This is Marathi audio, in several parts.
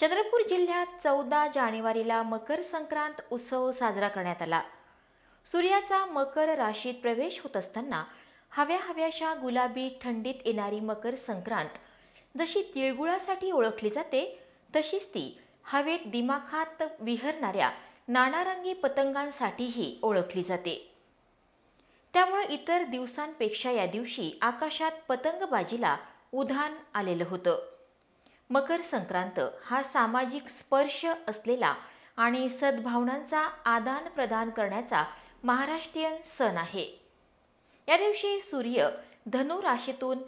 चंद्रपूर जिल्ह्यात चौदा जानेवारीला मकर संक्रांत उत्सव साजरा करण्यात आला सूर्याचा मकर राशीत प्रवेश होत असताना हव्या हव्याशा गुलाबी थंडीत येणारी मकर संक्रांत जशी तिळगुळासाठी ओळखली जाते तशीच ती हवेत दिमाखात विहरणाऱ्या नानारंगी पतंगांसाठीही ओळखली जाते त्यामुळे इतर दिवसांपेक्षा या दिवशी आकाशात पतंगबाजीला उधाण आलेलं होतं मकर संक्रांत हा सामाजिक स्पर्श असलेला आणि सद्भावनांचा आदान प्रदान करण्याचा महाराष्ट्रीयन सण आहे या दिवशी सूर्य धनु राशीतून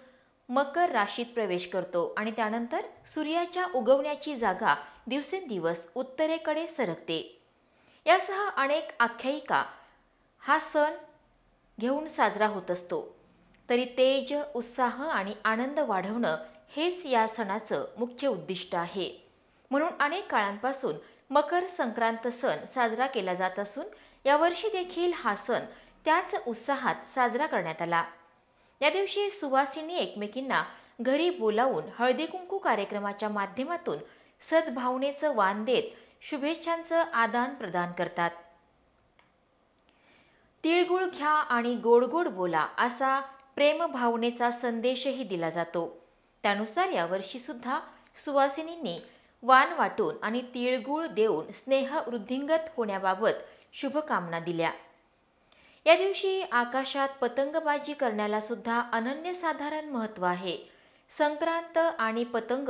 मकर राशीत प्रवेश करतो आणि त्यानंतर सूर्याच्या उगवण्याची जागा दिवसेंदिवस उत्तरेकडे सरकते यासह अनेक आख्यायिका हा सण घेऊन साजरा होत असतो तरी तेज उत्साह आणि आनंद वाढवणं हेच या सणाचं मुख्य उद्दिष्ट आहे म्हणून अनेक काळांपासून मकर संक्रांत सण साजरा केला जात असून यावर्षी देखील हा सण त्याच उत्साहात साजरा करण्यात आला या दिवशी सुवासिनी एकमेकींना घरी बोलावून हळदी कुंकू कार्यक्रमाच्या माध्यमातून सद्भावनेचं वान देत शुभेच्छांचं आदान प्रदान करतात तिळगुळ घ्या आणि गोडगोड बोला असा प्रेमभावनेचा संदेशही दिला जातो त्यानुसार सुद्धा सुवासिनींनी वान वाटून आणि तिळगुळ देऊन स्नेह वृद्धिंगत होण्याबाबत शुभकामना दिल्या या दिवशी आकाशात पतंगबाजी करण्याला सुद्धा अनन्यसाधारण महत्त्व आहे संक्रांत आणि पतंग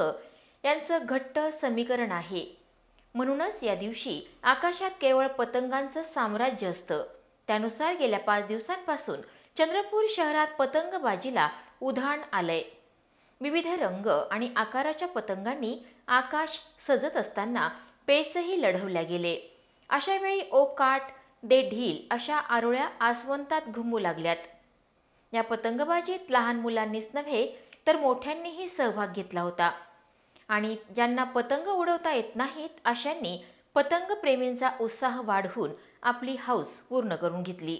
यांचं घट्ट समीकरण आहे म्हणूनच या दिवशी आकाशात केवळ पतंगांचं साम्राज्य असतं त्यानुसार गेल्या पाच दिवसांपासून चंद्रपूर शहरात पतंगबाजीला उधाण आलंय विविध रंग आणि आकाराच्या पतंगांनी आकाश सजत असताना पेचही लढवल्या गेले अशा वेळी ओ काट दे ढील अशा आरोळ्या आसवंतात घुमू लागल्यात या पतंगबाजीत लहान मुलांनीच नव्हे तर मोठ्यांनीही सहभाग घेतला होता आणि ज्यांना पतंग उडवता येत नाहीत अशांनी पतंगप्रेमींचा उत्साह वाढवून आपली हौस पूर्ण करून घेतली